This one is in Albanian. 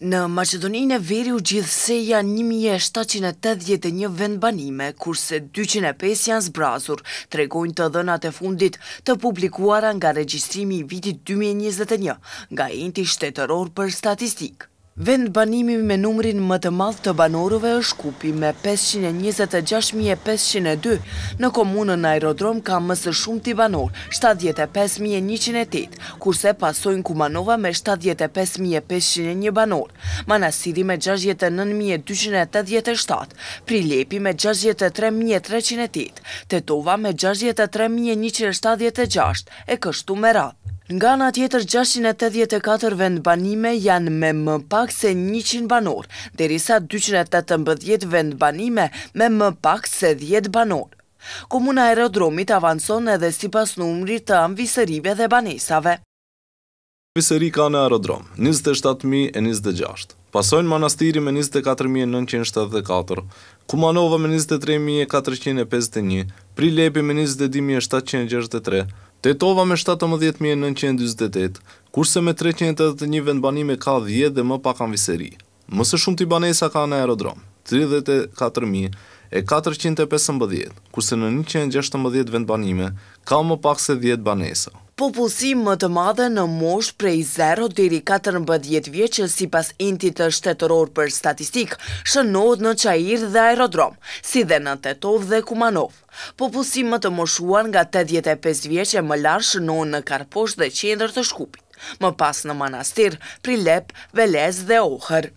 Në Macedoninë e veri u gjithse janë 1781 vendbanime, kurse 205 janë zbrazur, tregojnë të dënat e fundit të publikuara nga regjistrimi i vitit 2021 nga inti shtetëror për statistikë. Vend banimi me numrin më të madh të banorove është kupi me 526.502, në komunën aerodrom ka mësë shumë të banor, 75.108, kurse pasojnë kumanova me 75.501 banor, manasiri me 69.287, prilepi me 63.308, tetova me 63.176, e kështu me ratë. Nga nga tjetër 684 vend banime janë me më pak se 100 banor, derisa 218 vend banime me më pak se 10 banor. Komuna aerodromit avanson edhe si pas numri të amvisërive dhe banesave. Visëri ka në aerodrom, 27.026, pasojnë manastiri me 24.974, Kumanova me 23.451, Prilepi me 22.763, Tetova me 17.928, kurse me 381 vend banime ka 10 dhe më pak anviseri. Mëse shumë t'i banesa ka në aerodrom, 34.415, kurse në 116 vend banime ka më pak se 10 banesa. Populsi më të madhe në mosh prej 0 deri 14 vjeqës si pas intit të shtetëror për statistik, shënohet në qajir dhe aerodrom, si dhe në Tetov dhe Kumanov. Populsi më të moshuan nga 85 vjeqë më larë shënohet në Karposh dhe Qendrë të Shkupit, më pas në Manastir, Prilep, Velez dhe Ohër.